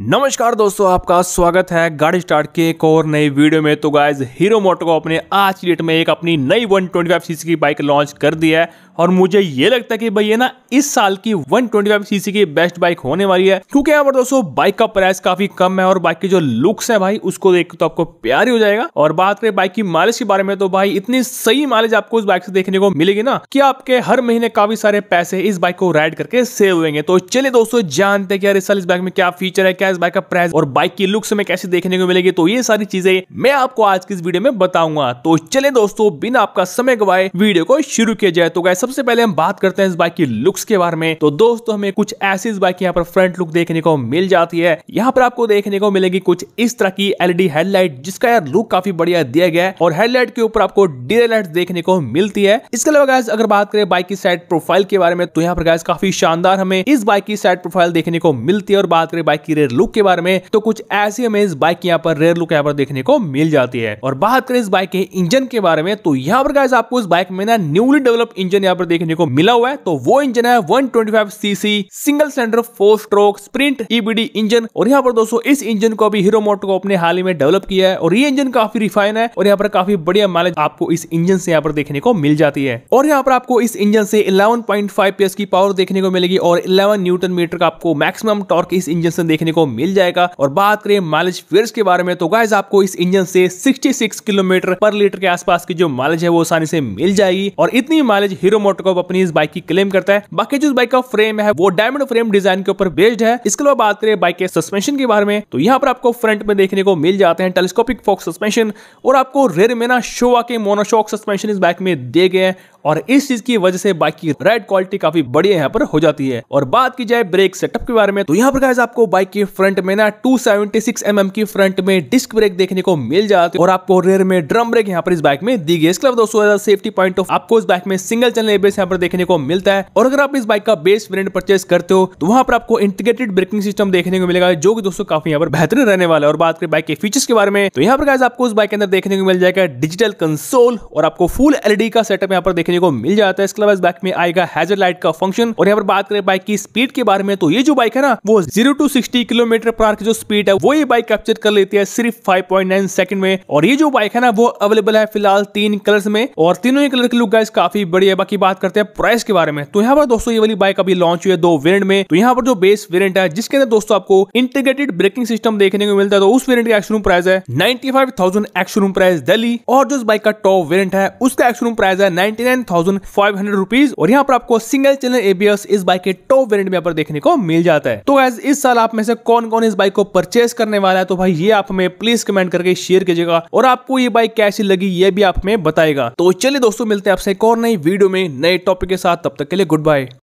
नमस्कार दोस्तों आपका स्वागत है गाड़ी स्टार्ट के एक और नई वीडियो में तो गाइज हीरो मोटो को अपने आज की डेट में एक अपनी नई 125 सीसी की बाइक लॉन्च कर दी है और मुझे ये लगता है कि भाई ये ना इस साल की 125 सीसी की बेस्ट बाइक होने वाली है क्योंकि यहाँ पर दोस्तों बाइक का प्राइस काफी कम है और बाइक की जो लुक्स है भाई उसको देख तो आपको प्यार हो जाएगा और बात करें बाइक की माइलेज के बारे में तो भाई इतनी सही माइलेज आपको इस बाइक से देखने को मिलेगी ना कि आपके हर महीने काफी सारे पैसे इस बाइक को राइड करके सेव होंगे तो चलिए दोस्तों जानते हैं कि यार इस साल इस बाइक में क्या फीचर है क्या इस बाइक का प्राइस और बाइक की लुक्स में कैसे देखने को मिलेगी तो ये सारी चीजें मैं आपको आज की इस वीडियो में बताऊंगा तो चले दोस्तों बिना आपका समय गवाए वीडियो को शुरू किया जाए तो कैसे सबसे पहले हम बात करते हैं इस बाइक की लुक्स के बारे में तो दोस्तों हमें कुछ ऐसी इस बाइक यहाँ पर फ्रंट लुक देखने को मिल जाती है यहाँ पर आपको देखने को मिलेगी कुछ इस तरह की एलईडी हेडलाइट जिसका यार लुक काफी बढ़िया दिया गया है और हेडलाइट के ऊपर आपको डीरे लाइट देखने को मिलती है इसके अलावा अगर बात करें बाइक की साइड प्रोफाइल के बारे में तो यहाँ पर गैस काफी शानदार हमें इस बाइक की साइड प्रोफाइल देखने को मिलती है और बात करें बाइक की रेयर लुक के बारे में तो कुछ ऐसी हमें इस बाइक यहाँ पर रेयर लुक यहाँ पर देखने को मिल जाती है और बात करें इस बाइक के इंजन के बारे में तो यहाँ पर गैस आपको इस बाइक में ना न्यूली डेवलप इंजन यहाँ यहाँ पर देखने को मिला हुआ है तो वो इंजन है 125 cc single cylinder four stroke sprint EBD engine और यहाँ पर दोस्तों इस इंजन को अभी हीरो मोटर को अपने हाल ही में डेवलप किया है और ये इंजन काफी रिफाइन है और यहाँ पर काफी बढ़िया माइलेज आपको इस इंजन से यहाँ पर देखने को मिल जाती है और यहाँ पर आपको इस इंजन से इलेवन पॉइंट की पावर देखने को मिलेगी और इलेवन न्यूटन मीटर का आपको मैक्सिमम टॉर्क इस इंजन से देखने को मिल जाएगा और बात करें माइलेज फेयर्स के बारे में तो गाइज आपको इस इंजन से सिक्सटी किलोमीटर पर लीटर के आसपास की जो माइलेज है वो आसानी से मिल जाएगी और इतनी माइलेज हीरो मोटोकॉप अपनी इस बाइक की क्लेम करता है बाकी जो बाइक का फ्रेम है वो डायमंड फ्रेम डिजाइन के ऊपर बेस्ड है इसके अलावा बात करें बाइक के सस्पेंशन के बारे में तो यहाँ पर आपको फ्रंट में देखने को मिल जाते हैं टेलीस्कोपिक फॉक्स सस्पेंशन और आपको रेर मेना शोवा के मोनोशॉक सस्पेंशन इस बाइक में दिए गए हैं और इस चीज की वजह से बाइक की राइड क्वालिटी काफी बढ़िया यहाँ पर हो जाती है और बात की जाए ब्रेक सेटअप के बारे में तो यहाँ पर आपको बाइक के फ्रंट में ना 276 सेवेंटी mm की फ्रंट में डिस्क ब्रेक देखने को मिल जाती है और आपको रेयर में ड्रम ब्रेक यहाँ पर इस बाइक में दी गई इसके अलावा दोस्तों सेफ्टी पॉइंट ऑफ आपको इस बाइक में सिंगल चैनल वाला बेस यहाँ पर देखने को मिलता है और अगर आप इस बाइक का बेस वेरियंट परचेस करते हो तो वहां पर आपको इंटीग्रेटेड ब्रेकिंग सिस्टम देखने को मिलेगा जो कि दोस्तों काफी यहाँ पर बेहतरीन रहने वाला है और बात करें बाइक के फीचर्स के बारे में तो यहाँ पर गाइज आपको उस बाइक के अंदर देखने को मिल जाएगा डिजिटल कंसोल और आपको फुल एलईडी e का सेटअप यहाँ पर देखने को मिल जाता है इसके अलावा इस बाइक में आएगा हैजर लाइट का फंक्शन और यहाँ पर बात करें बाइक की स्पीड के बारे में तो ये जो बाइक है ना वो जीरो टू सिक्सटी किलोमीटर पर आर की जो स्पीड है वो ये बाइक कैप्चर कर लेती है सिर्फ फाइव पॉइंट नाइन सेकंड में और ये जो बाइक है ना वो अवेलेबल है फिलहाल तीन कलर्स में और तीनों ही कलर की लुक गाइस काफी बढ़िया है बाकी की बात करते हैं प्राइस के बारे में तो यहाँ पर दोस्तों ये वाली बाइक अभी लॉन्च हुई है दो वेरियंट में तो यहाँ पर जो बेस वेरियंट है जिसके अंदर दोस्तों आपको इंटीग्रेटेड ब्रेकिंग सिस्टम देखने को मिलता है तो उस वेरियंट का एक्सरूम प्राइस है नाइन्टी फाइव थाउजेंड एक्शन प्राइस दिल्ली और जो बाइक का टॉप वेरियंट है उसका एक्सरूम प्राइस है ninety nine thousand five hundred rupees और यहाँ पर आपको सिंगल चैनल एबीएस इस बाइक के टॉप वेरियंट में देखने को मिल जाता है तो एज इस साल आप में से कौन कौन इस बाइक को परचेस करने वाला है तो भाई ये आप हमें प्लीज कमेंट करके शेयर कीजिएगा और आपको ये बाइक कैसी लगी ये भी आप हमें बताएगा तो चलिए दोस्तों मिलते हैं आपसे एक और नई वीडियो में नए टॉपिक के साथ तब तक के लिए गुड बाय